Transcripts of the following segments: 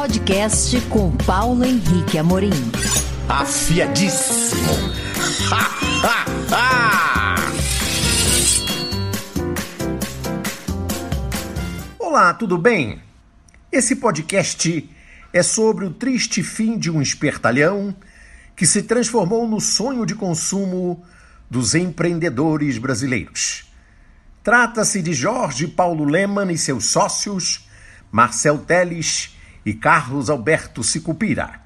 Podcast com Paulo Henrique Amorim. Afiadíssimo. Ha, ha, ha. Olá, tudo bem? Esse podcast é sobre o triste fim de um espertalhão que se transformou no sonho de consumo dos empreendedores brasileiros. Trata-se de Jorge Paulo Leman e seus sócios, Marcel Teles e Carlos Alberto Sicupira,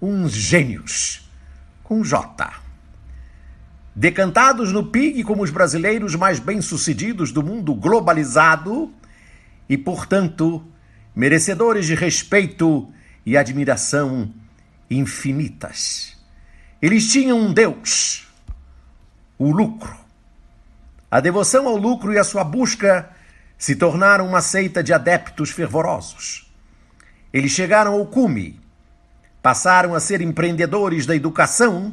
uns gênios, com J. Decantados no PIG como os brasileiros mais bem-sucedidos do mundo globalizado e, portanto, merecedores de respeito e admiração infinitas. Eles tinham um Deus, o lucro. A devoção ao lucro e a sua busca se tornaram uma seita de adeptos fervorosos. Eles chegaram ao cume, passaram a ser empreendedores da educação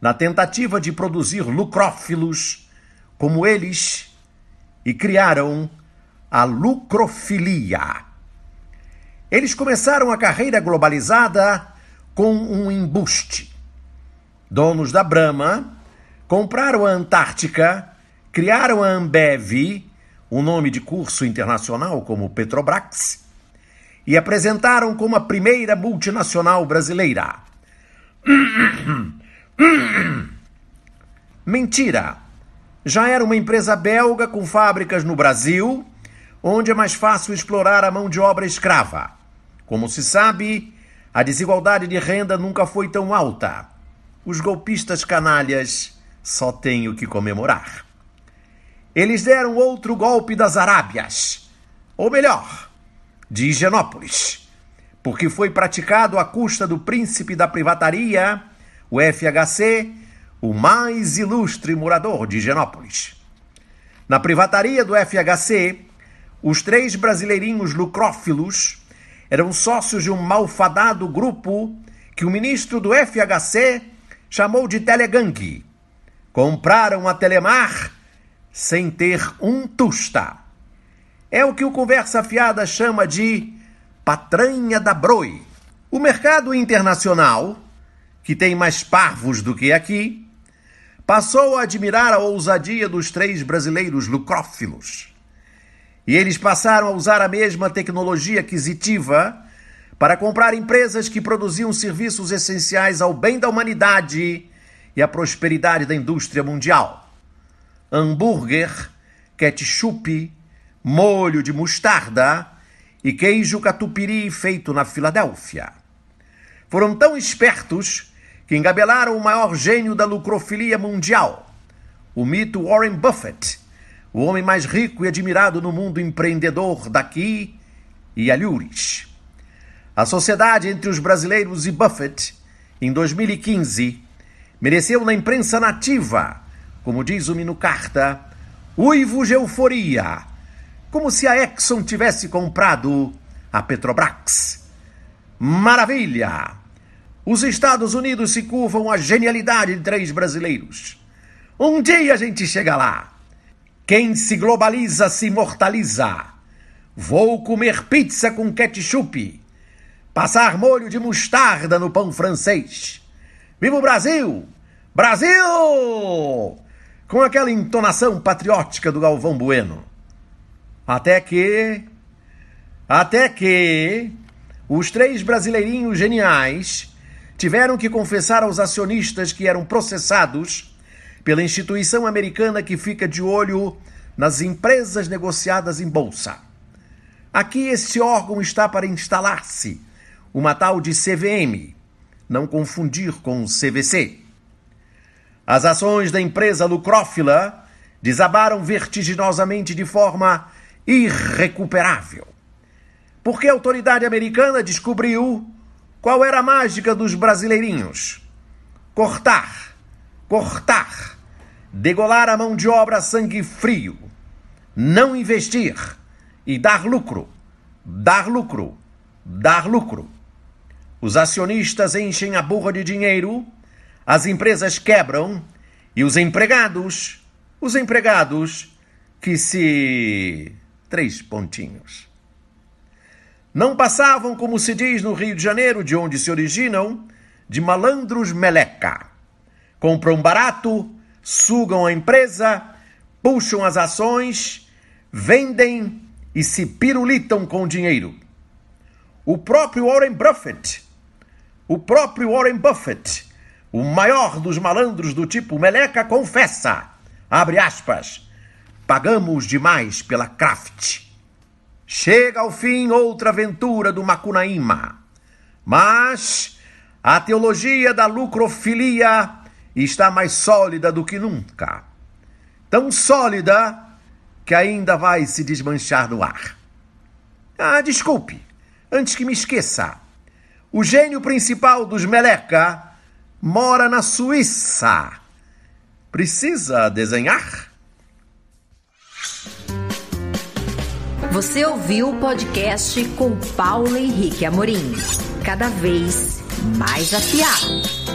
na tentativa de produzir lucrófilos como eles e criaram a lucrofilia. Eles começaram a carreira globalizada com um embuste. Donos da Brahma compraram a Antártica, criaram a Ambev, um nome de curso internacional como Petrobras, e apresentaram como a primeira multinacional brasileira. Mentira! Já era uma empresa belga com fábricas no Brasil, onde é mais fácil explorar a mão de obra escrava. Como se sabe, a desigualdade de renda nunca foi tão alta. Os golpistas canalhas só têm o que comemorar. Eles deram outro golpe das Arábias. Ou melhor, de Higienópolis, porque foi praticado à custa do príncipe da privataria, o FHC, o mais ilustre morador de Higienópolis. Na privataria do FHC, os três brasileirinhos lucrófilos eram sócios de um malfadado grupo que o ministro do FHC chamou de Telegangue. Compraram a Telemar sem ter um tusta. É o que o Conversa Fiada chama de patranha da broi. O mercado internacional, que tem mais parvos do que aqui, passou a admirar a ousadia dos três brasileiros lucrófilos. E eles passaram a usar a mesma tecnologia aquisitiva para comprar empresas que produziam serviços essenciais ao bem da humanidade e à prosperidade da indústria mundial. Hambúrguer, ketchup, molho de mostarda e queijo catupiry feito na Filadélfia. Foram tão espertos que engabelaram o maior gênio da lucrofilia mundial, o mito Warren Buffett, o homem mais rico e admirado no mundo empreendedor daqui e alhures. A sociedade entre os brasileiros e Buffett, em 2015, mereceu na imprensa nativa, como diz o Minucarta, uivos de euforia como se a Exxon tivesse comprado a Petrobras. Maravilha! Os Estados Unidos se curvam à genialidade de três brasileiros. Um dia a gente chega lá. Quem se globaliza se imortaliza. Vou comer pizza com ketchup. Passar molho de mostarda no pão francês. Viva o Brasil! Brasil! Com aquela entonação patriótica do Galvão Bueno. Até que. Até que. Os três brasileirinhos geniais tiveram que confessar aos acionistas que eram processados pela instituição americana que fica de olho nas empresas negociadas em bolsa. Aqui esse órgão está para instalar-se, uma tal de CVM, não confundir com CVC. As ações da empresa lucrófila desabaram vertiginosamente de forma irrecuperável. Porque a autoridade americana descobriu qual era a mágica dos brasileirinhos: cortar, cortar, degolar a mão de obra a sangue frio, não investir e dar lucro, dar lucro, dar lucro. Os acionistas enchem a burra de dinheiro, as empresas quebram e os empregados, os empregados que se três pontinhos. Não passavam, como se diz no Rio de Janeiro, de onde se originam, de malandros meleca. Compram barato, sugam a empresa, puxam as ações, vendem e se pirulitam com dinheiro. O próprio Warren Buffett, o próprio Warren Buffett, o maior dos malandros do tipo meleca, confessa, abre aspas, Pagamos demais pela Kraft. Chega ao fim outra aventura do Macunaíma. Mas a teologia da lucrofilia está mais sólida do que nunca. Tão sólida que ainda vai se desmanchar no ar. Ah, desculpe, antes que me esqueça. O gênio principal dos Meleca mora na Suíça. Precisa desenhar? Você ouviu o podcast com Paulo Henrique Amorim. Cada vez mais afiado.